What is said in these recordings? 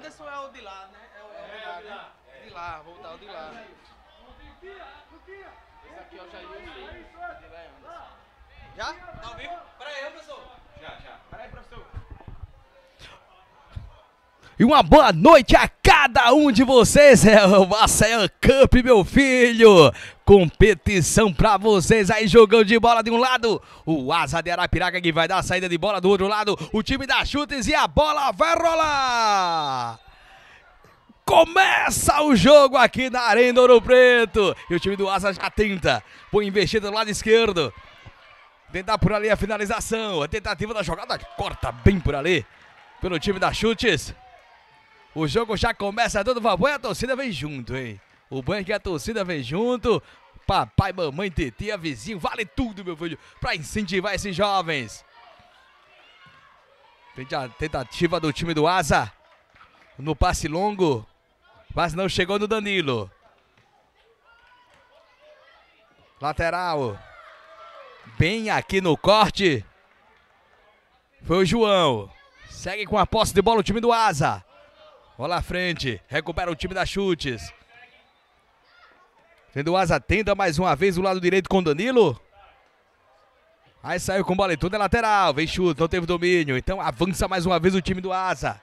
Anderson é o de lá, né? É o, é o de lá, né? É. De lá, vou voltar o de lá. Esse aqui é o Jair. É é é Já? Tá ao vivo? E uma boa noite a cada um de vocês. É o Maceió Cup, meu filho. Competição pra vocês aí, jogão de bola de um lado. O Asa de Arapiraca que vai dar a saída de bola do outro lado. O time dá chutes e a bola vai rolar. Começa o jogo aqui na Arena Ouro Preto. E o time do Asa já tenta. Põe investida do lado esquerdo. Tentar por ali a finalização. A tentativa da jogada corta bem por ali. Pelo time da Chutes. O jogo já começa todo vapor e a torcida vem junto, hein? O banho é que a torcida vem junto. Papai, mamãe, tetia, vizinho, vale tudo, meu filho, para incentivar esses jovens. a Tentativa do time do Asa. No passe longo. Mas não chegou no Danilo. Lateral. Bem aqui no corte. Foi o João. Segue com a posse de bola o time do Asa. Bola à frente. Recupera o time da Chutes. asa tenta mais uma vez o lado direito com Danilo. Aí saiu com bola e tudo é lateral. Vem chute, não teve domínio. Então avança mais uma vez o time do Asa.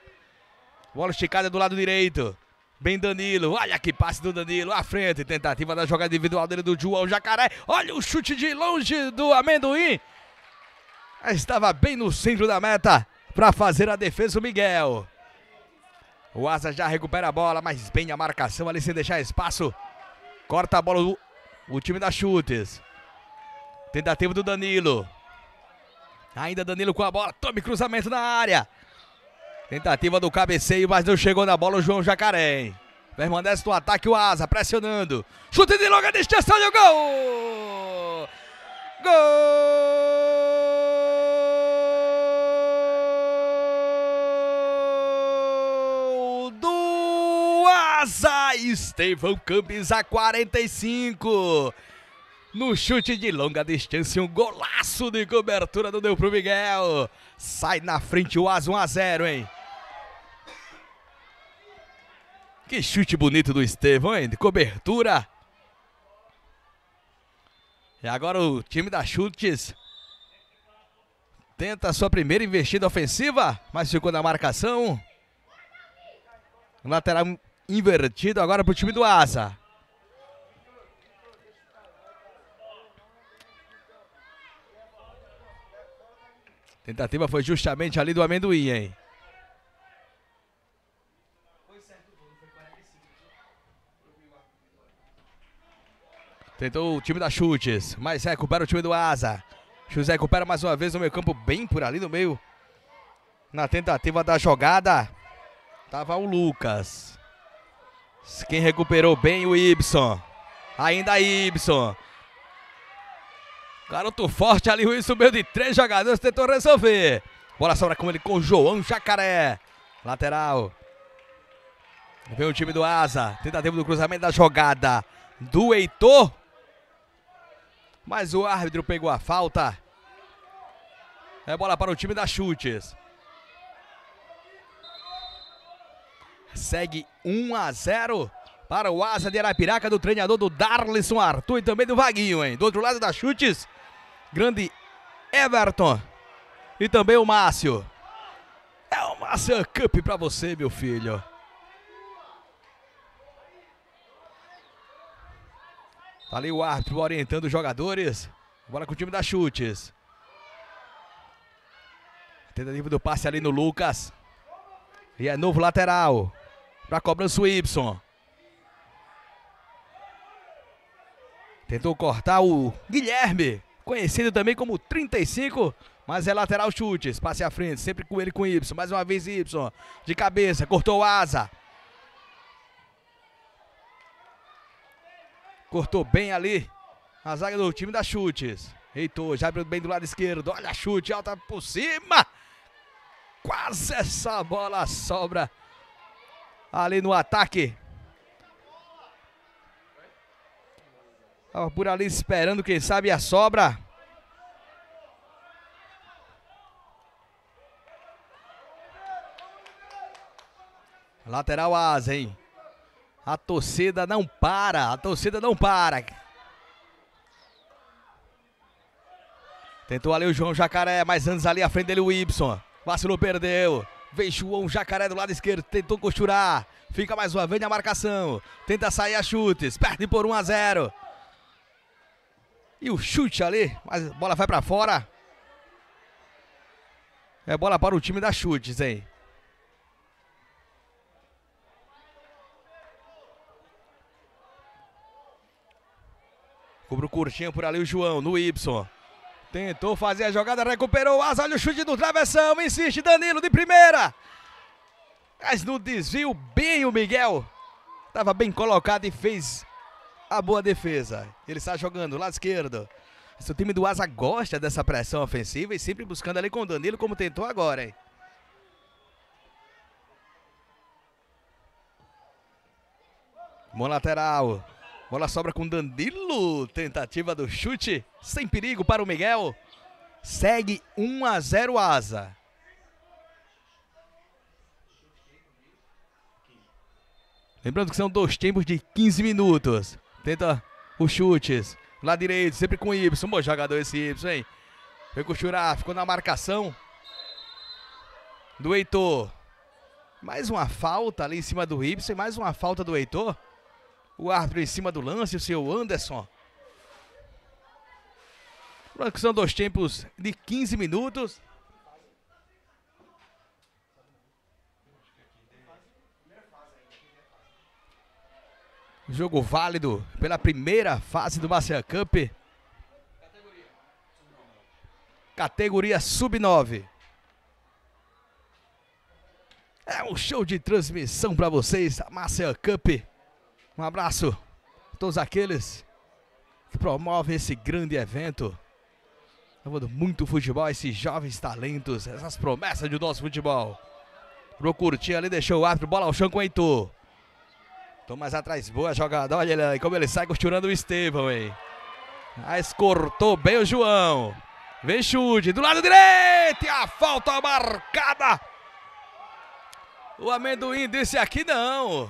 Bola esticada do lado direito. Bem Danilo, olha que passe do Danilo à frente, tentativa da jogada individual dele do João Jacaré. Olha o chute de longe do Amendoim. Estava bem no centro da meta para fazer a defesa o Miguel. O Asa já recupera a bola, mas bem a marcação ali sem deixar espaço. Corta a bola o, o time da Chutes. Tentativa do Danilo. Ainda Danilo com a bola. Tome cruzamento na área. Tentativa do cabeceio, mas não chegou na bola o João Jacaré. Permanece no ataque o Asa, pressionando. Chute de longa distância, olha o gol! Gol! Estevão Campos a 45. No chute de longa distância, um golaço de cobertura do Deu pro Miguel. Sai na frente o As 1 a 0, hein? Que chute bonito do Estevão, hein? De cobertura. E agora o time da Chutes tenta a sua primeira investida ofensiva, mas ficou na marcação. O lateral invertido agora para o time do Asa. Tentativa foi justamente ali do amendoim, hein? Tentou o time da Chutes, mas recupera o time do Asa. José recupera mais uma vez no meio campo, bem por ali no meio. Na tentativa da jogada, tava o Lucas. Quem recuperou bem o Ibson. Ainda Ibson. Garoto forte ali, Ruiz subiu de três jogadores, tentou resolver. Bola sobra com ele, com o João Jacaré. Lateral. Vem o time do Asa. Tentativa do cruzamento da jogada do Heitor. Mas o árbitro pegou a falta. É bola para o time da Chutes. Segue 1 a 0 para o Asa de Arapiraca do treinador do Darlisson Arthur e também do Vaguinho, hein? Do outro lado das chutes, grande Everton e também o Márcio. É o Márcio Cup para você, meu filho. Tá ali o árbitro orientando os jogadores. Bola com o time da chutes. Tentativa do passe ali no Lucas. E é novo lateral. Para a cobrança o Y. Tentou cortar o Guilherme, conhecido também como 35, mas é lateral chute. Passe à frente, sempre com ele com Y. Mais uma vez Y, de cabeça, cortou asa. Cortou bem ali a zaga do time da Chutes. Reitor já abriu bem do lado esquerdo. Olha a chute alta por cima. Quase essa bola sobra ali no ataque. Estava por ali esperando, quem sabe, a sobra. Lateral asa, hein? A torcida não para, a torcida não para. Tentou ali o João Jacaré, mas antes ali à frente dele o Ibson. Vacilou, perdeu. Vem João jacaré do lado esquerdo, tentou costurar. Fica mais uma vez na marcação. Tenta sair a chutes, perde por 1 a 0. E o chute ali, mas a bola vai para fora. É bola para o time da chutes, hein? Cobra o curtinho por ali o João, no Y. Tentou fazer a jogada, recuperou o asa, olha o chute do travessão, insiste Danilo de primeira. Mas no desvio, bem o Miguel. Estava bem colocado e fez a boa defesa. Ele está jogando lado esquerdo. o time do Asa gosta dessa pressão ofensiva e sempre buscando ali com o Danilo, como tentou agora, hein? lateral. Bola sobra com Dandilo. Tentativa do chute. Sem perigo para o Miguel. Segue 1 a 0 Asa. Lembrando que são dois tempos de 15 minutos. Tenta os chutes. Lá direito, sempre com Y. Bom jogador esse Y, hein? Foi com o Churá, ficou na marcação. Do Heitor. Mais uma falta ali em cima do Y. Mais uma falta do Heitor. O árbitro em cima do lance, o seu Anderson. São dois tempos de 15 minutos. Jogo válido pela primeira fase do Master Cup. Categoria Sub-9. É um show de transmissão para vocês, a Master Cup um abraço a todos aqueles que promovem esse grande evento. Levando muito futebol, esses jovens talentos, essas promessas do nosso futebol. Pro curtir ali, deixou o árbitro, bola ao chão com o Heitor. Tô mais atrás, boa jogada. Olha ele aí, como ele sai costurando o Estevão, hein? Mas cortou bem o João. Vem chute, do lado direito, e a falta marcada. O amendoim disse aqui não.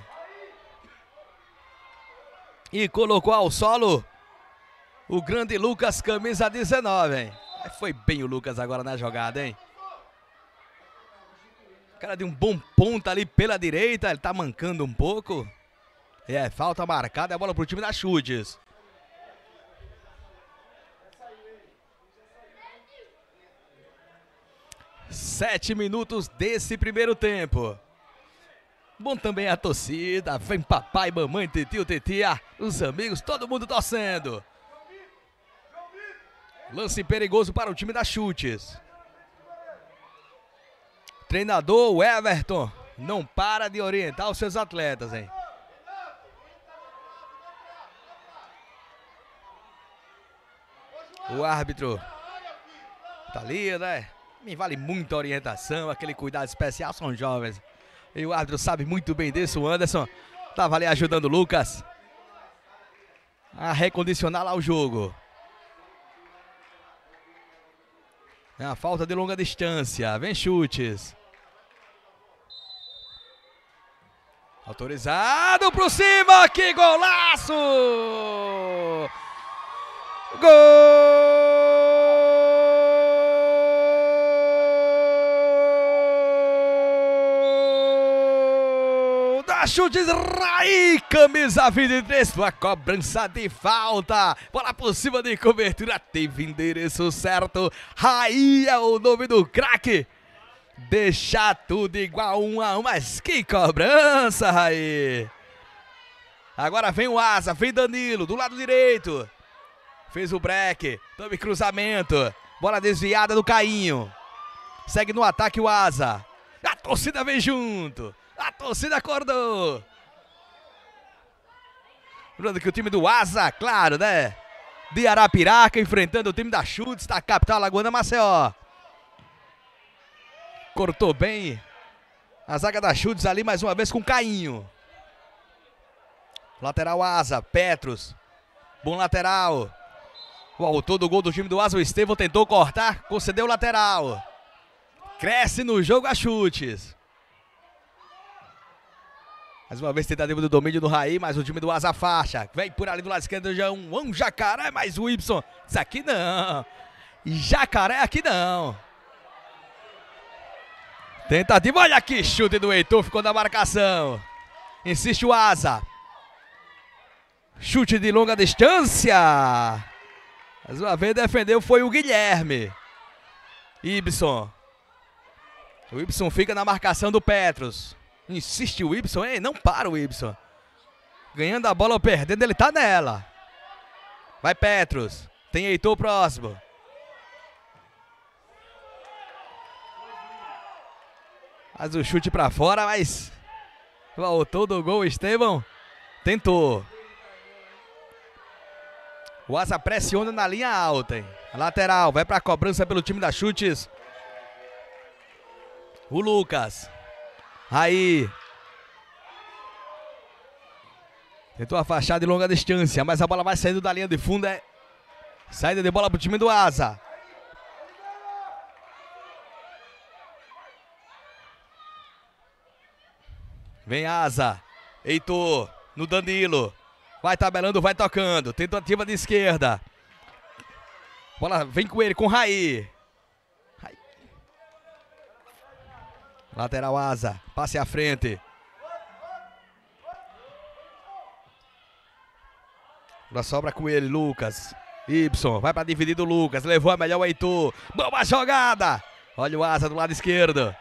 E colocou ao solo o grande Lucas, camisa 19, hein? Foi bem o Lucas agora na jogada, hein? Cara de um bom ponta ali pela direita, ele tá mancando um pouco. E é falta marcada, é a bola pro time da Chudes. Sete minutos desse primeiro tempo. Bom também a torcida, vem papai, mamãe, tio, tetia, os amigos, todo mundo torcendo. Lance perigoso para o time da Chutes. Treinador Everton não para de orientar os seus atletas, hein? O árbitro tá ali, né? Me vale muita orientação, aquele cuidado especial, são jovens. E o árbitro sabe muito bem disso. O Anderson estava ali ajudando o Lucas a recondicionar lá o jogo. É a falta de longa distância. Vem chutes. Autorizado pro cima. Que golaço! Gol! chute Raí, camisa 23, uma cobrança de falta, bola por cima de cobertura, teve endereço certo, Raí é o nome do craque, deixar tudo igual um a um, mas que cobrança, Raí! Agora vem o Asa, vem Danilo, do lado direito, fez o break, tome cruzamento, bola desviada do Cainho, segue no ataque o Asa, a torcida vem junto, a torcida acordou. Lembrando que o time do Asa, claro, né? De Arapiraca, enfrentando o time da Chutes, da capital Lagoana Maceió. Cortou bem a zaga da Chutes ali, mais uma vez com Cainho. Lateral Asa, Petros. Bom lateral. O autor do gol do time do Asa, o Estevão, tentou cortar, concedeu o lateral. Cresce no jogo a Chutes. Mais uma vez tentativa do domínio do Raí, mas o time do Asa Faixa. Vem por ali do lado esquerdo, já é um, um jacaré, mais o Y. Isso aqui não. Jacaré aqui não. Tentativa, olha aqui, chute do Heitor, ficou na marcação. Insiste o Asa. Chute de longa distância. Mais uma vez defendeu foi o Guilherme. Ibson. O Ibson fica na marcação do Petros. Insiste o Ibson, hein? não para o Ibson. Ganhando a bola ou perdendo, ele tá nela. Vai Petros, tem Heitor próximo. Faz o chute para fora, mas voltou do gol Estevão. Tentou. O Asa pressiona na linha alta. Hein? lateral, vai para a cobrança pelo time das Chutes. O Lucas. Aí. Tentou afastar de longa distância, mas a bola vai saindo da linha de fundo. É... Saída de bola para o time do Asa. Vem Asa. Heitor no Danilo. Vai tabelando, vai tocando. Tentativa de esquerda. Bola vem com ele, com Raí. Lateral asa, passe à frente. Na sobra com ele, Lucas. Y, vai para dividir do Lucas, levou a melhor o Heitor. Boa jogada! Olha o asa do lado esquerdo.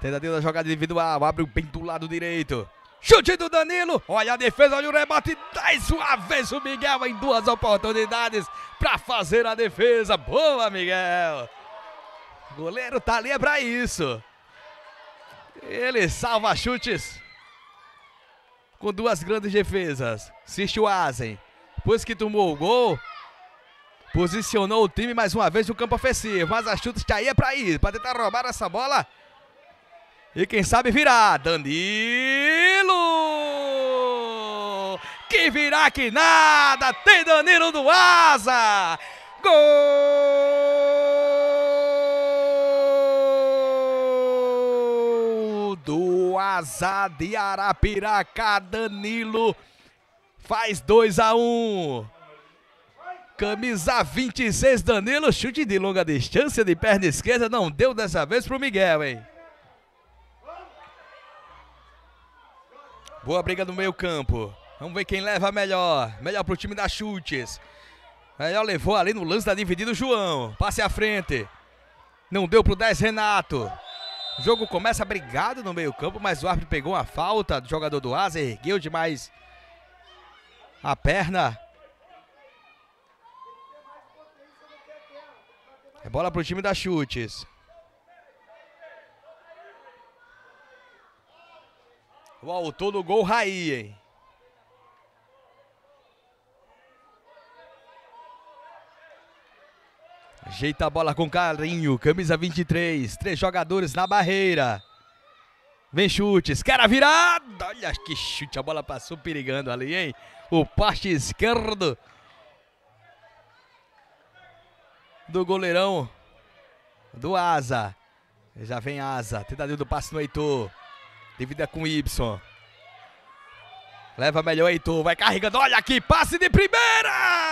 Tentativa da jogada individual, abre bem do lado direito. Chute do Danilo, olha a defesa, olha o rebote. Mais uma vez o Miguel em duas oportunidades para fazer a defesa. Boa, Miguel! goleiro tá ali é pra isso. Ele salva chutes com duas grandes defesas. Asen. depois que tomou o gol, posicionou o time mais uma vez no campo ofensivo. Mas a chutes tá aí é pra ir, pra tentar roubar essa bola. E quem sabe virar. Danilo! Que virar que nada! Tem Danilo do Asa! Gol! o Asa de Arapiraca. Danilo faz 2 a 1 um. Camisa 26, Danilo. Chute de longa distância de perna esquerda. Não deu dessa vez pro Miguel, hein? Boa briga no meio campo. Vamos ver quem leva melhor. Melhor pro time da Chutes. Melhor levou ali no lance da dividida o João. Passe à frente. Não deu pro 10 Renato. O jogo começa brigado no meio-campo, mas o árbitro pegou uma falta do jogador do Asa, ergueu demais a perna. É bola para o time da Chutes. O autor do gol, Raí, hein? Ajeita a bola com carinho. Camisa 23. Três jogadores na barreira. Vem chute. Esquerda virada. Olha que chute. A bola passou perigando ali, hein? O passe esquerdo. Do goleirão. Do Asa. Já vem Asa. Tentativa do passe no Heitor. devida com Y. Leva melhor Heitor. Vai carregando. Olha que passe de primeira!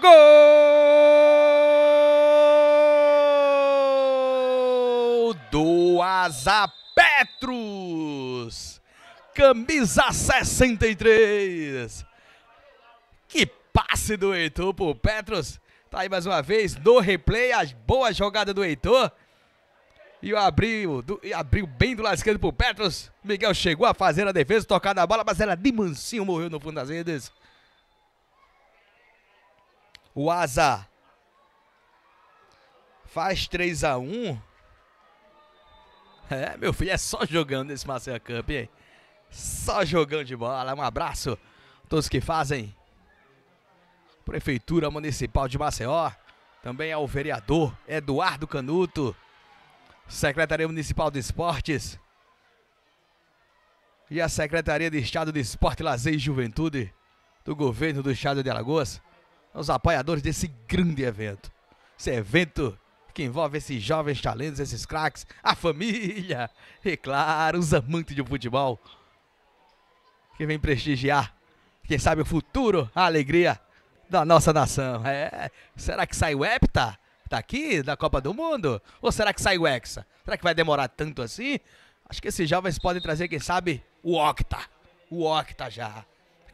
Gol do Asa Petros, camisa 63. Que passe do Heitor pro Petros. Tá aí mais uma vez no replay, a boa jogada do Heitor. E abriu, abriu bem do lado esquerdo pro Petros. Miguel chegou a fazer a defesa, tocar na bola, mas era de mansinho, morreu no fundo das redes. O Asa faz 3 a 1 É, meu filho, é só jogando nesse Master Cup, hein? Só jogando de bola. Um abraço a todos que fazem. Prefeitura Municipal de Maceió. Também ao é vereador Eduardo Canuto. Secretaria Municipal de Esportes. E a Secretaria de Estado de Esporte, Lazer e Juventude do Governo do Estado de Alagoas os apoiadores desse grande evento. Esse evento que envolve esses jovens talentos, esses craques, a família e, claro, os amantes de futebol que vem prestigiar, quem sabe o futuro, a alegria da nossa nação. É, será que sai o Hepta? Tá aqui da Copa do Mundo? Ou será que sai o Hexa? Será que vai demorar tanto assim? Acho que esses jovens podem trazer, quem sabe, o Octa. O Octa já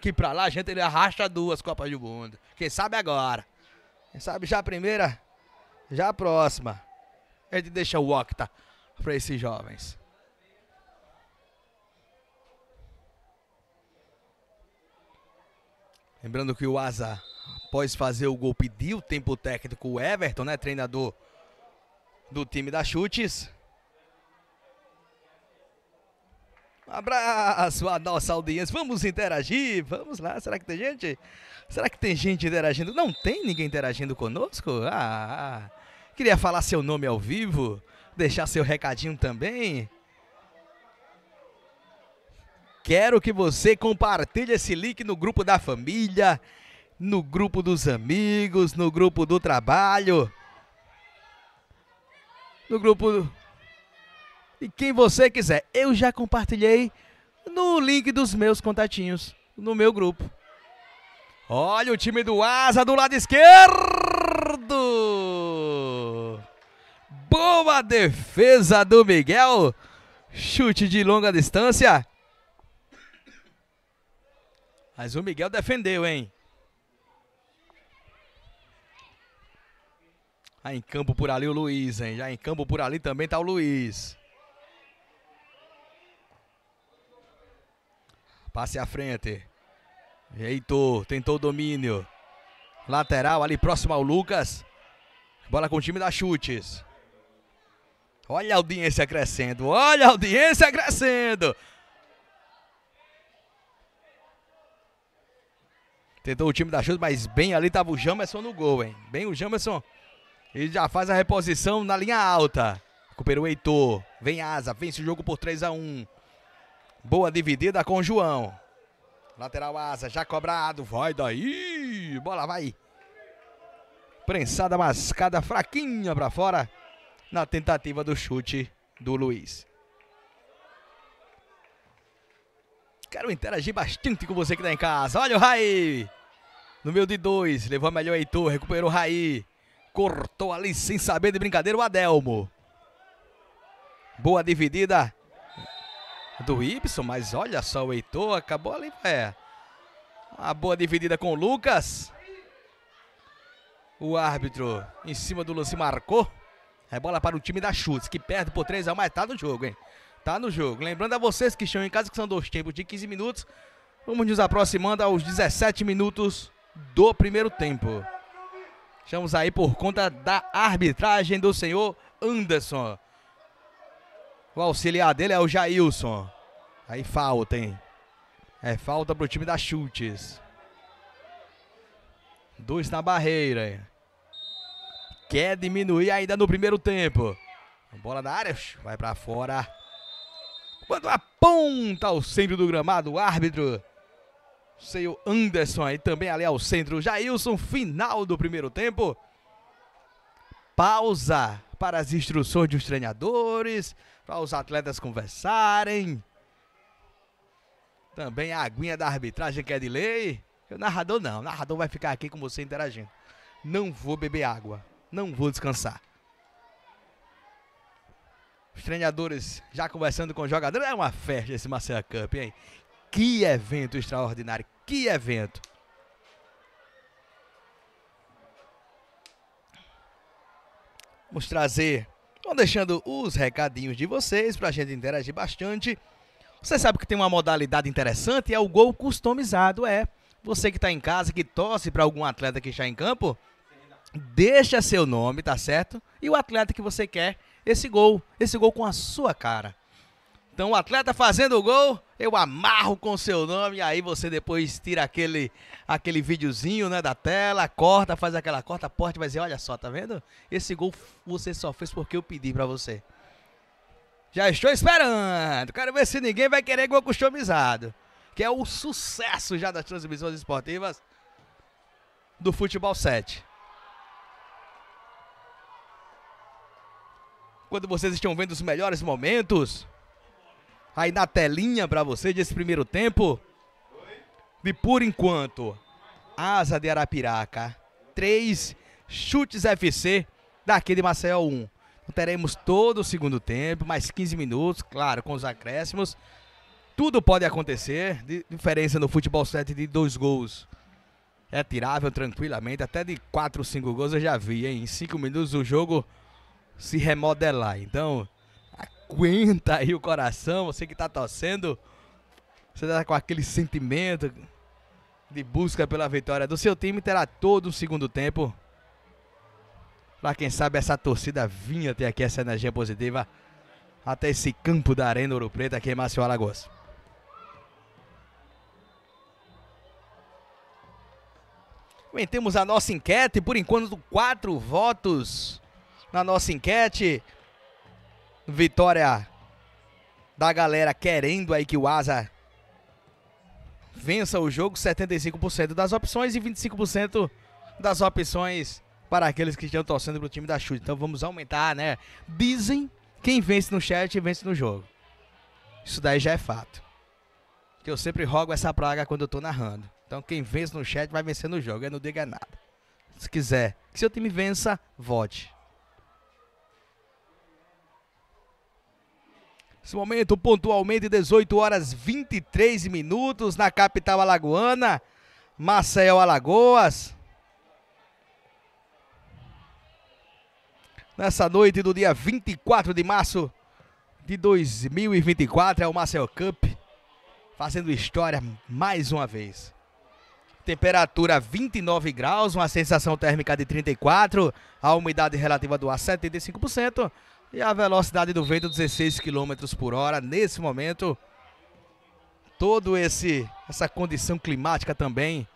que pra lá a gente ele arrasta duas Copas do Mundo. Quem sabe agora. Quem sabe já a primeira, já a próxima. A gente deixa o octa para esses jovens. Lembrando que o Asa, após fazer o gol, pediu tempo técnico o Everton, né, treinador do time da Chutes. Abraço a nossa audiência. Vamos interagir, vamos lá. Será que tem gente? Será que tem gente interagindo? Não tem ninguém interagindo conosco? Ah, ah, ah, queria falar seu nome ao vivo, deixar seu recadinho também. Quero que você compartilhe esse link no grupo da família, no grupo dos amigos, no grupo do trabalho, no grupo e quem você quiser. Eu já compartilhei no link dos meus contatinhos, no meu grupo. Olha o time do Asa do lado esquerdo. Boa defesa do Miguel. Chute de longa distância. Mas o Miguel defendeu, hein? Já em campo por ali o Luiz, hein? Já em campo por ali também tá o Luiz. Passe à frente. Heitor tentou o domínio. Lateral ali próximo ao Lucas. Bola com o time da Chutes. Olha a audiência crescendo. Olha a audiência crescendo. Tentou o time da Chutes, mas bem ali estava o Jamerson no gol, hein? Bem o Jamerson. Ele já faz a reposição na linha alta. Recuperou o Heitor. Vem Asa, vence o jogo por 3 a 1 Boa dividida com João. Lateral asa, já cobrado. Vai daí. Bola vai. Prensada mascada, fraquinha para fora. Na tentativa do chute do Luiz. Quero interagir bastante com você que tá em casa. Olha o Raí. No meio de dois. Levou a melhor Heitor. Recuperou o Raí. Cortou ali sem saber de brincadeira o Adelmo. Boa dividida do Ibson, mas olha só o Heitor, acabou ali, é. Uma boa dividida com o Lucas. O árbitro em cima do lance marcou. É bola para o time da Chutes, que perde por 3 a 1, mas tá no jogo, hein? Tá no jogo. Lembrando a vocês que estão em casa que são dois tempos de 15 minutos. Vamos nos aproximando aos 17 minutos do primeiro tempo. Estamos aí por conta da arbitragem do senhor Anderson. O auxiliar dele é o Jailson. Aí falta, hein? É falta pro time da Chutes. Dois na barreira. Hein? Quer diminuir ainda no primeiro tempo. Bola na área, vai para fora. Quando aponta ao centro do gramado, o árbitro. Seu Anderson e também ali ao centro. Jailson, final do primeiro tempo. Pausa para as instruções dos treinadores, para os atletas conversarem. Também a aguinha da arbitragem que é de lei. O narrador não, o narrador vai ficar aqui com você interagindo. Não vou beber água, não vou descansar. Os treinadores já conversando com os jogadores. É uma festa esse Marcelo Cup, hein? Que evento extraordinário, que evento. Vamos trazer, vão deixando os recadinhos de vocês para a gente interagir bastante. Você sabe que tem uma modalidade interessante, é o gol customizado, é. Você que está em casa, que torce para algum atleta que está em campo, deixa seu nome, tá certo? E o atleta que você quer, esse gol, esse gol com a sua cara. Então o atleta fazendo o gol, eu amarro com seu nome, aí você depois tira aquele aquele videozinho, né, da tela, corta, faz aquela corta, porta, vai dizer, olha só, tá vendo? Esse gol você só fez porque eu pedi para você. Já estou esperando. Quero ver se ninguém vai querer gol customizado, que é o sucesso já das transmissões esportivas do futebol 7. Quando vocês estão vendo os melhores momentos, aí na telinha para você desse primeiro tempo. E por enquanto, Asa de Arapiraca, três Chutes FC, daqui de Maceió 1. Um. teremos todo o segundo tempo, mais 15 minutos, claro, com os acréscimos. Tudo pode acontecer, diferença no futebol 7 de dois gols. É tirável tranquilamente, até de 4, 5 gols eu já vi, hein? Em 5 minutos o jogo se remodelar. Então, aguenta aí o coração, você que está torcendo, você está com aquele sentimento de busca pela vitória do seu time, terá todo o segundo tempo. Para quem sabe essa torcida vinha até aqui essa energia positiva até esse campo da Arena Ouro Preto aqui em Alagoas. Bem, temos a nossa enquete, por enquanto quatro votos na nossa enquete. Vitória da galera querendo aí que o Asa vença o jogo, 75% das opções e 25% das opções para aqueles que estão torcendo para o time da Chute. Então vamos aumentar, né? Dizem quem vence no chat vence no jogo. Isso daí já é fato. Que eu sempre rogo essa praga quando eu estou narrando. Então quem vence no chat vai vencer no jogo, eu não diga nada. Se quiser que seu time vença, vote. Nesse momento, pontualmente, 18 horas 23 minutos na capital alagoana, Marcel Alagoas. Nessa noite do dia 24 de março de 2024, é o Marcel Cup fazendo história mais uma vez. Temperatura 29 graus, uma sensação térmica de 34, a umidade relativa do ar 75%. E a velocidade do vento 16 km por hora. Nesse momento, todo esse essa condição climática também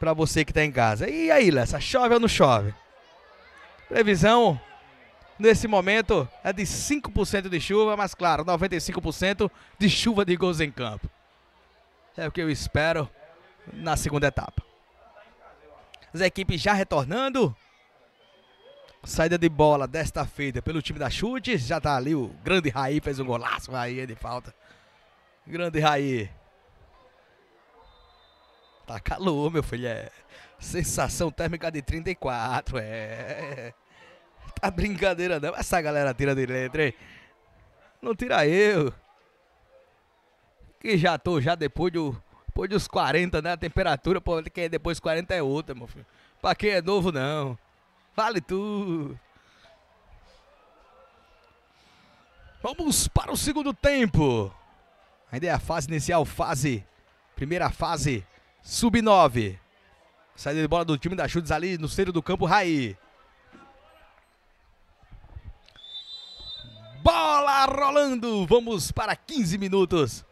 para você que está em casa. E aí, Lessa, chove ou não chove? Previsão nesse momento é de 5% de chuva, mas claro, 95% de chuva de gols em campo. É o que eu espero na segunda etapa. As equipes já retornando. Saída de bola desta feita pelo time da Chute. Já tá ali o grande Raí, fez um golaço. Raí de falta. Grande Raí. Tá calor, meu filho. É. Sensação térmica de 34. É. Tá brincadeira, não. Essa galera tira de letra, hein? Não tira eu. Que já tô já depois, depois dos 40, né? A temperatura, pô, quem é depois 40 é outra, meu filho. Pra quem é novo, não. Fale tu. Vamos para o segundo tempo. Ainda é a fase inicial, fase. Primeira fase, sub-9. Saída de bola do time da Chutes ali no centro do campo, Raí. Bola rolando. Vamos para 15 minutos.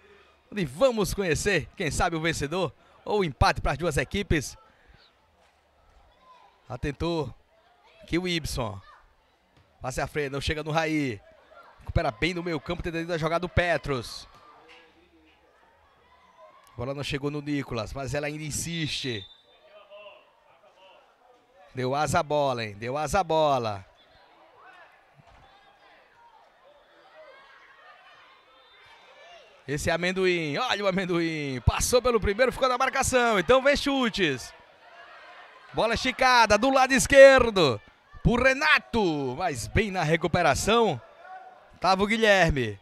Onde vamos conhecer, quem sabe, o vencedor ou o empate para as duas equipes. Atentou Aqui o Ibson. Passe à frente, não chega no Raí. Recupera bem no meio campo, tentando a jogada do Petros. A bola não chegou no Nicolas, mas ela ainda insiste. Deu asa a bola, hein? Deu asa a bola. Esse é amendoim. Olha o amendoim. Passou pelo primeiro, ficou na marcação. Então vem chutes. Bola esticada do lado esquerdo pro Renato, mas bem na recuperação, tava o Guilherme.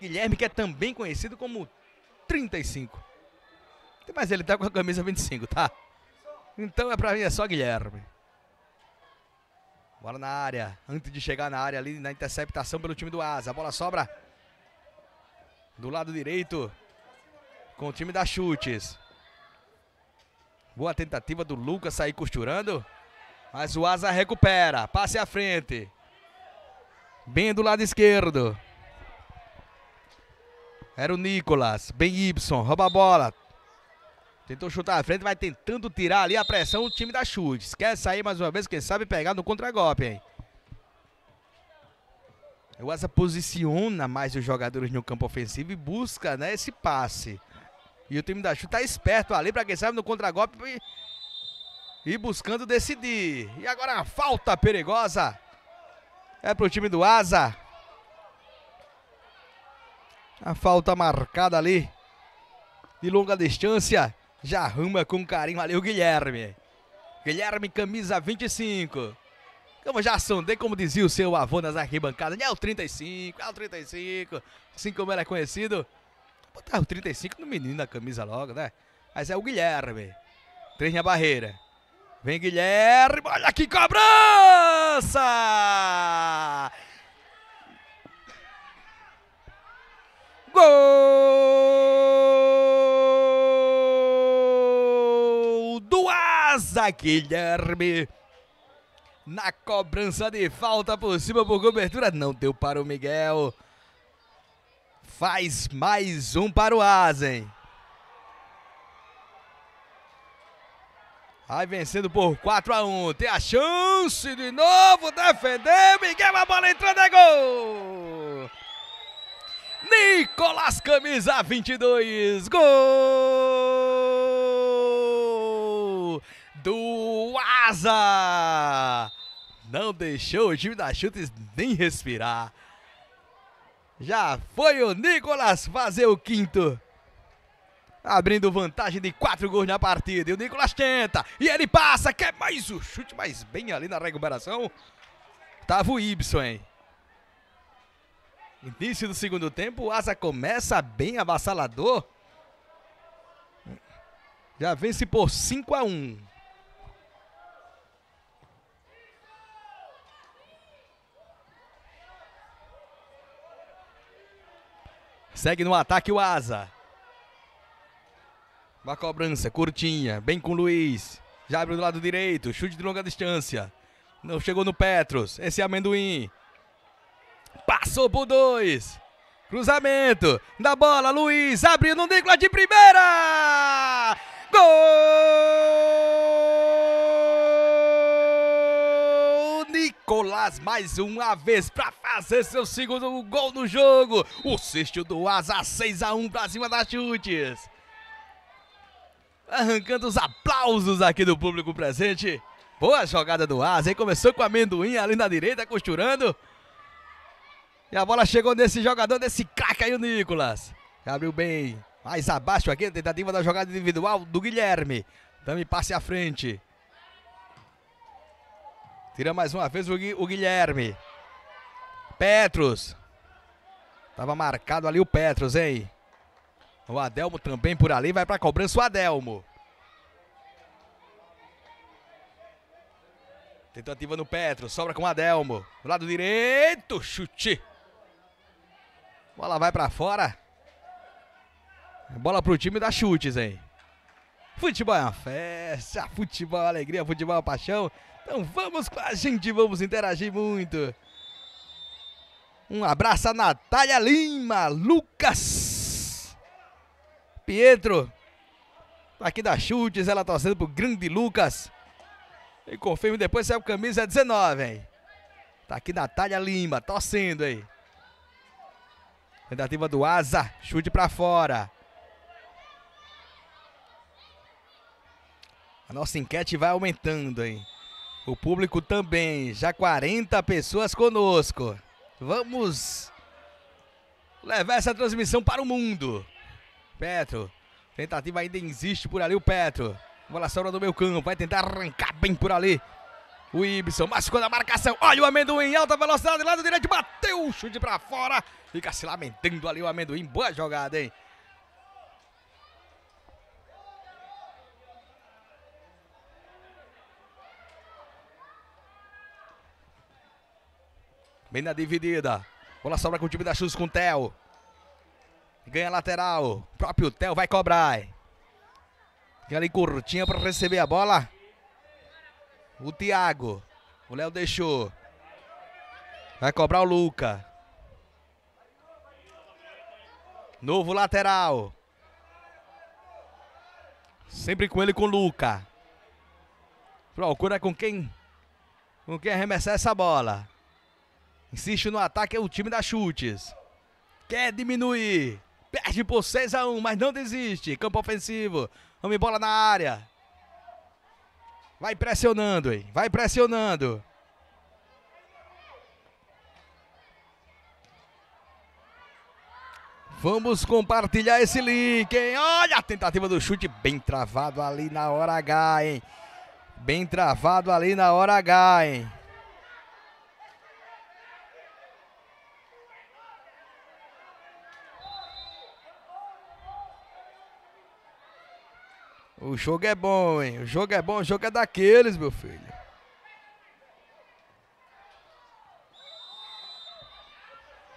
Guilherme que é também conhecido como 35. Mas ele tá com a camisa 25, tá? Então é pra mim, é só Guilherme. Bola na área. Antes de chegar na área ali, na interceptação pelo time do Asa. A bola sobra do lado direito com o time da Chutes. Boa tentativa do Lucas sair costurando. Mas o Asa recupera. Passe à frente. Bem do lado esquerdo. Era o Nicolas. bem Ibson. Rouba a bola. Tentou chutar à frente, vai tentando tirar ali a pressão o time da chute. Quer sair mais uma vez, quem sabe pegar no contra-golpe, hein? O Asa posiciona mais os jogadores no campo ofensivo e busca né, esse passe. E o time da Chute está esperto ali para quem sabe no contra-golpe e buscando decidir. E agora a falta perigosa é para o time do Asa. A falta marcada ali de longa distância. Já arruma com carinho ali o Guilherme. Guilherme, camisa 25. Como já sondei, como dizia o seu avô nas arquibancadas, né? é o 35, é o 35, assim como ele é conhecido. Botar o 35 no menino na camisa logo, né? Mas é o Guilherme. treina a barreira. Vem Guilherme, olha que cobrança! Gol do Asa Guilherme. Na cobrança de falta por cima por cobertura, não deu para o Miguel. Faz mais um para o Asa, hein? Vai vencendo por 4 a 1 Tem a chance de novo. Defendeu. Miguel, a bola entrando. É gol. Nicolas Camisa 22. Gol. Do Asa. Não deixou o time da Chutes nem respirar. Já foi o Nicolas fazer o quinto abrindo vantagem de quatro gols na partida. E o Nicolas tenta, e ele passa, quer mais o chute, mas bem ali na recuperação. Tava o Ibson, hein? Início do segundo tempo, o Asa começa bem avassalador. Já vence por 5 a 1. Segue no ataque o Asa. Uma cobrança curtinha, bem com o Luiz. Já abre do lado direito, chute de longa distância. Não chegou no Petros. Esse é amendoim. Passou por dois. Cruzamento da bola, Luiz abriu no Nicolas de primeira. Gol! Nicolas mais uma vez para fazer seu segundo gol no jogo. O sexto do Asa 6 a 1 para cima das chutes arrancando os aplausos aqui do público presente. Boa jogada do Asa, hein? Começou com o amendoim ali na direita, costurando. E a bola chegou nesse jogador, nesse craque aí, o Nicolas. Abriu bem. Mais abaixo aqui, tentativa da jogada individual do Guilherme. Dami passe à frente. Tira mais uma vez o, o Guilherme. Petros. Tava marcado ali o Petros, hein? O Adelmo também por ali, vai para a cobrança o Adelmo. Tentativa no Petro, sobra com o Adelmo. Do lado direito, chute. Bola vai para fora. Bola para o time da chutes, hein? Futebol é uma festa, futebol é alegria, futebol é paixão. Então vamos com a gente, vamos interagir muito. Um abraço a Natália Lima, Lucas Pietro. Aqui da chutes, ela torcendo pro grande Lucas. E confirma depois se é o camisa 19, hein? Tá aqui Natália Lima, torcendo aí. Tentativa do Asa, chute para fora. A nossa enquete vai aumentando, hein? O público também, já 40 pessoas conosco. Vamos levar essa transmissão para o mundo. Petro. Tentativa ainda existe por ali o Petro. Bola sobra do meu campo. Vai tentar arrancar bem por ali. O Ibson quando a marcação. Olha o amendoim em alta velocidade. Lado direito. Bateu o chute para fora. Fica se lamentando ali o amendoim. Boa jogada, hein? Bem na dividida. Bola sobra com o time da Chus com o Theo. Ganha lateral. próprio Theo vai cobrar. Fica ali curtinha para receber a bola. O Thiago. O Léo deixou. Vai cobrar o Luca. Novo lateral. Sempre com ele com o Luca. Procura com quem com quem arremessar essa bola. Insiste no ataque, é o time da chutes. Quer diminuir. Perde por 6 a 1, mas não desiste. Campo ofensivo. Vamos bola na área. Vai pressionando, hein? Vai pressionando. Vamos compartilhar esse link, hein? Olha a tentativa do chute bem travado ali na hora H, hein? Bem travado ali na hora H, hein? O jogo é bom, hein? O jogo é bom, o jogo é daqueles, meu filho.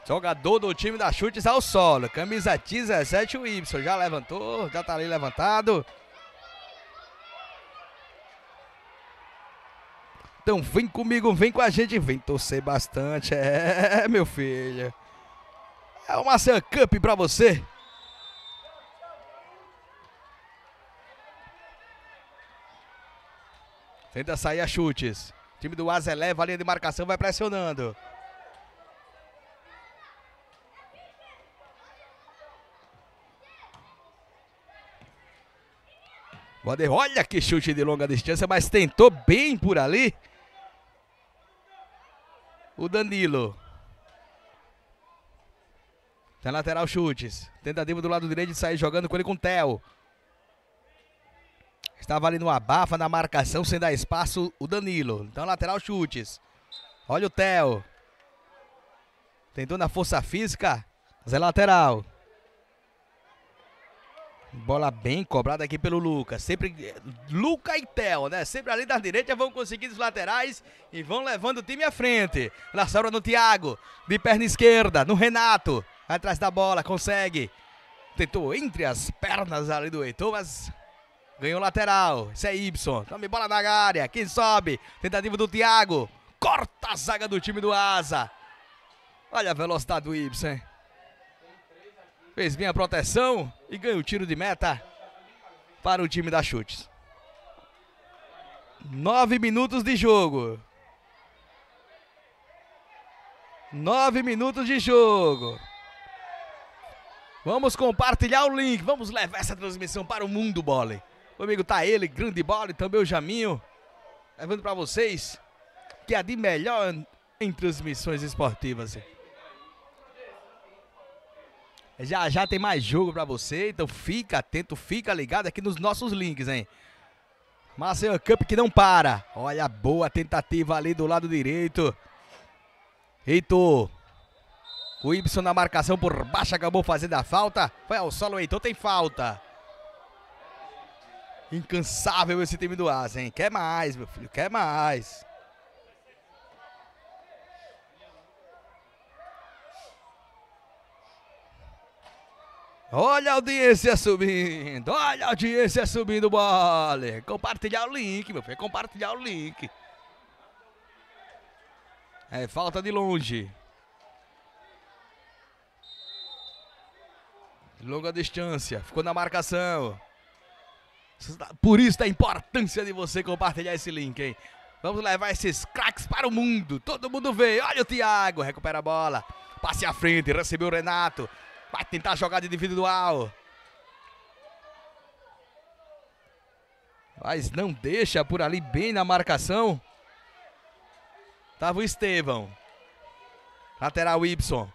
Jogador do time da Chutes ao solo. Camisa 17, o Y. Já levantou, já tá ali levantado. Então vem comigo, vem com a gente, vem torcer bastante. É, meu filho. É o Maçã Cup pra você. Tenta sair a chutes. O time do Asa eleva a linha de marcação, vai pressionando. olha que chute de longa distância, mas tentou bem por ali. O Danilo. Tem tá lateral chutes. Tentativa do lado direito de sair jogando com ele com o Theo. Estava ali no abafa, na marcação, sem dar espaço o Danilo. Então, lateral chutes. Olha o Theo. Tentou na força física, mas é lateral. Bola bem cobrada aqui pelo Lucas. Sempre Luca e Theo, né? Sempre ali da direita vão conseguir os laterais e vão levando o time à frente. Na sobra no Thiago, de perna esquerda, no Renato. Atrás da bola, consegue. Tentou entre as pernas ali do Heitor, mas Ganhou lateral. Isso é Y. Tome bola na área. Quem sobe? Tentativa do Thiago. Corta a zaga do time do Asa. Olha a velocidade do Ibsen. Fez bem a proteção e ganha o tiro de meta para o time da Chutes. Nove minutos de jogo. Nove minutos de jogo. Vamos compartilhar o link. Vamos levar essa transmissão para o mundo, Bolley. Comigo tá ele, grande bola e também o Jaminho. Levando para vocês que é de melhor em transmissões esportivas. Já já tem mais jogo para você, então fica atento, fica ligado aqui nos nossos links, hein? Marcelo Cup que não para. Olha, boa tentativa ali do lado direito. Heitor. O Y na marcação por baixo acabou fazendo a falta. Foi ao solo, Heitor tem falta. Incansável esse time do Asa, hein? Quer mais, meu filho, quer mais. Olha a audiência subindo, olha a audiência subindo, bola. Compartilhar o link, meu filho, é compartilhar o link. É falta de longe. Longa distância, ficou na marcação. Por isso a importância de você compartilhar esse link, hein? Vamos levar esses craques para o mundo. Todo mundo vê. Olha o Thiago, recupera a bola. Passe à frente, recebeu o Renato. Vai tentar jogar de individual. Mas não deixa por ali bem na marcação. Tava o Estevão. Lateral Wilson.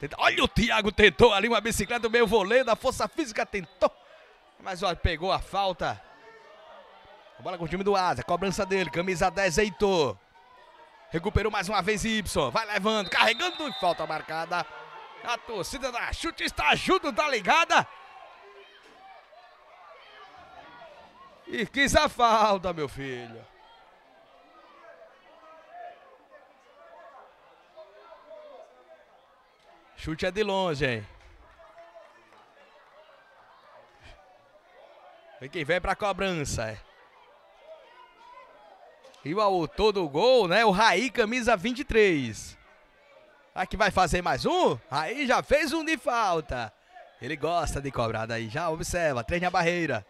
Tenta... Olha o Thiago tentou ali uma bicicleta, meio voleio da força física tentou mas olha, pegou a falta. A bola com o time do Asa. Cobrança dele. Camisa 10, Heitor. Recuperou mais uma vez Y. Vai levando, carregando. Falta marcada. A torcida da chute está junto, tá ligada? E quis a falta, meu filho. Chute é de longe, hein? Vem quem vem pra cobrança. É. E o autor do gol, né? O Raí, camisa 23. Aqui vai fazer mais um. Raí já fez um de falta. Ele gosta de cobrar daí. Já observa. Três na barreira.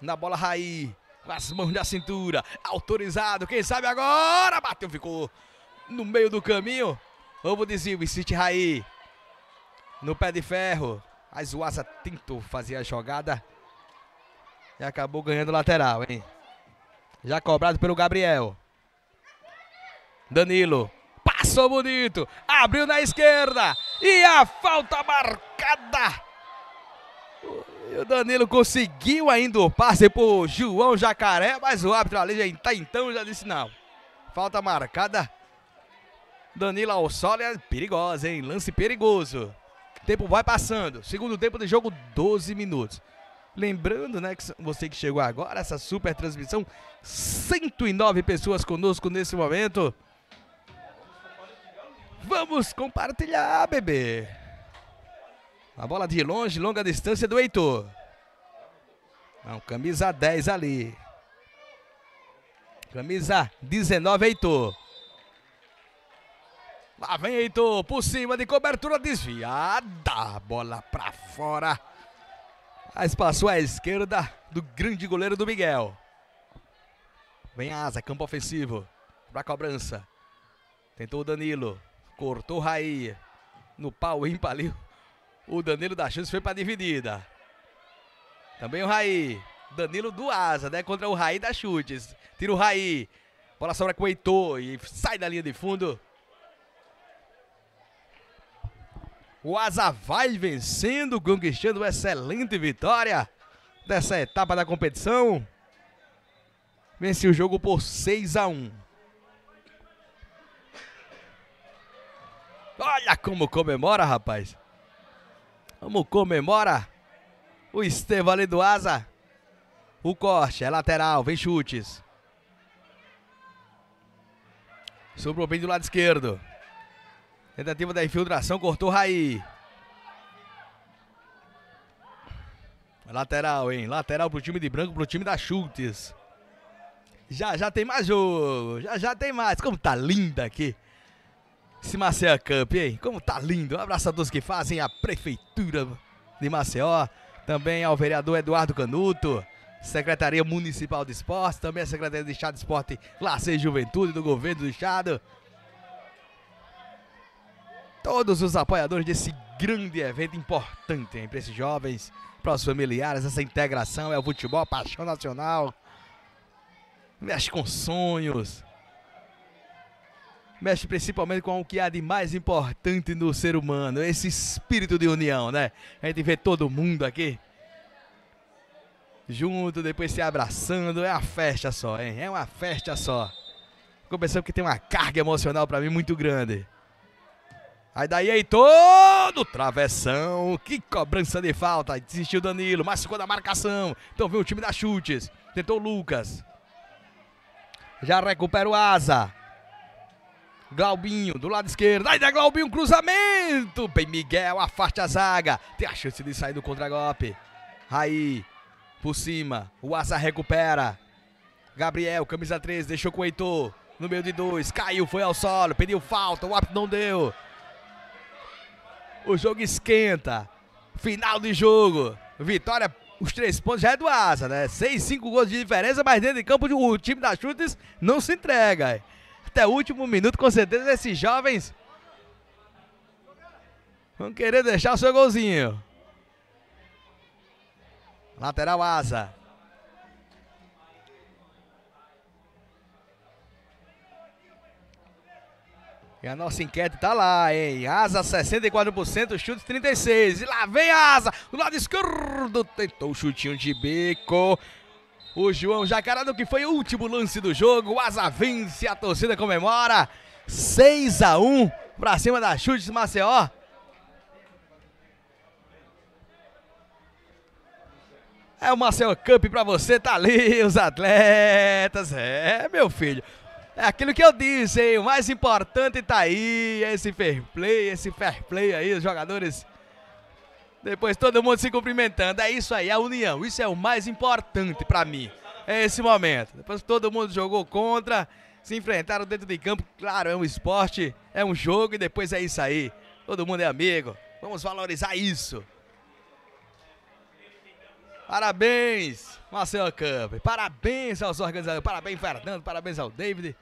Na bola Raí. Com as mãos na cintura. Autorizado. Quem sabe agora. Bateu, ficou no meio do caminho. Ovo o Insiste Raí. No pé de ferro. Mas o Asa tentou fazer a jogada. E acabou ganhando o lateral, hein? Já cobrado pelo Gabriel. Danilo. Passou bonito. Abriu na esquerda. E a falta marcada. E o Danilo conseguiu ainda o passe por João Jacaré. Mas o árbitro ali já está então já disse não. Falta marcada. Danilo ao solo é perigosa, hein? Lance perigoso. Tempo vai passando. Segundo tempo de jogo, 12 minutos. Lembrando, né, que você que chegou agora, essa super transmissão, 109 pessoas conosco nesse momento. Vamos compartilhar, bebê. A bola de longe, longa distância do Heitor. Não, camisa 10 ali. Camisa 19, Heitor. Lá vem Heitor por cima de cobertura desviada. Bola pra fora. Mas passou à esquerda do grande goleiro do Miguel. Vem Asa, campo ofensivo. Pra cobrança. Tentou o Danilo. Cortou o Raí. No pau empalhou O Danilo da chance foi pra dividida. Também o Raí. Danilo do Asa, né? Contra o Raí da chutes. Tira o Raí. Bola sobra com o Heitor e sai da linha de fundo. O Asa vai vencendo, conquistando excelente vitória dessa etapa da competição. Vence o jogo por 6 a 1. Olha como comemora, rapaz. Como comemora o Estevam ali do Asa. O corte, é lateral, vem chutes. Sobrou bem do lado esquerdo. Tentativa da infiltração, cortou Raí. Lateral, hein? Lateral pro time de branco, pro time da Schultz. Já, já tem mais jogo. Já, já tem mais. Como tá linda aqui. Esse Maceió Cup, hein? Como tá lindo. Um abraço a todos que fazem a Prefeitura de Maceió. Também ao vereador Eduardo Canuto. Secretaria Municipal de Esportes. Também a Secretaria de Estado de Esporte, Lacer Juventude do Governo do Estado todos os apoiadores desse grande evento importante para esses jovens, para os familiares, essa integração é o futebol, a paixão nacional. Mexe com sonhos. Mexe principalmente com o que há de mais importante no ser humano, esse espírito de união, né? A gente vê todo mundo aqui junto, depois se abraçando, é uma festa só, hein? É uma festa só. Ficou pensando que tem uma carga emocional para mim muito grande. Aí daí aí todo travessão. Que cobrança de falta. Desistiu Danilo. Mas ficou da marcação. Então vem o time da chutes. Tentou o Lucas. Já recupera o Asa. Glaubinho do lado esquerdo. Aí da Glaubinho, cruzamento. Bem Miguel, afaste a zaga. Tem a chance de sair do contragolpe. Aí, por cima. O Asa recupera. Gabriel, camisa 3, deixou com o Heitor. No meio de dois. Caiu, foi ao solo. Pediu falta. O árbitro não deu o jogo esquenta. Final de jogo. Vitória, os três pontos já é do Asa, né? Seis, cinco gols de diferença, mas dentro de campo o time da Chutes não se entrega. É. Até o último minuto, com certeza, esses jovens vão querer deixar o seu golzinho. Lateral Asa. E a nossa enquete tá lá, hein? Asa 64%, chute 36. E lá vem a Asa, do lado esquerdo, tentou o chutinho de bico. O João Jacarado, que foi o último lance do jogo. O Asa vence, a torcida comemora. 6 a 1 pra cima da Chutes Maceió. É o Marcel Cup pra você, tá ali os atletas. É, meu filho. É aquilo que eu disse, hein? O mais importante tá aí, esse fair play, esse fair play aí, os jogadores. Depois todo mundo se cumprimentando. É isso aí, é a união. Isso é o mais importante para mim. É esse momento. Depois todo mundo jogou contra, se enfrentaram dentro de campo. Claro, é um esporte, é um jogo e depois é isso aí. Todo mundo é amigo. Vamos valorizar isso. Parabéns, Marcelo Campbell. Parabéns aos organizadores. Parabéns, Fernando. Parabéns ao David.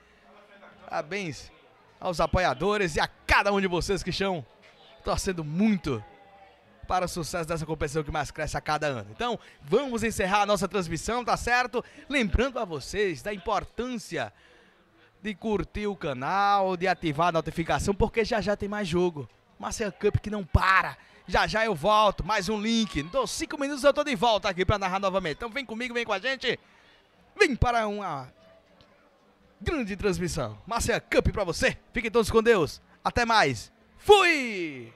Parabéns ah, aos apoiadores e a cada um de vocês que estão torcendo muito para o sucesso dessa competição que mais cresce a cada ano. Então, vamos encerrar a nossa transmissão, tá certo? Lembrando a vocês da importância de curtir o canal, de ativar a notificação, porque já já tem mais jogo. Marcel Cup que não para. Já já eu volto, mais um link. Dou cinco minutos eu tô de volta aqui para narrar novamente. Então vem comigo, vem com a gente. Vem para uma grande transmissão. Márcia Cup para você. Fiquem todos com Deus. Até mais. Fui!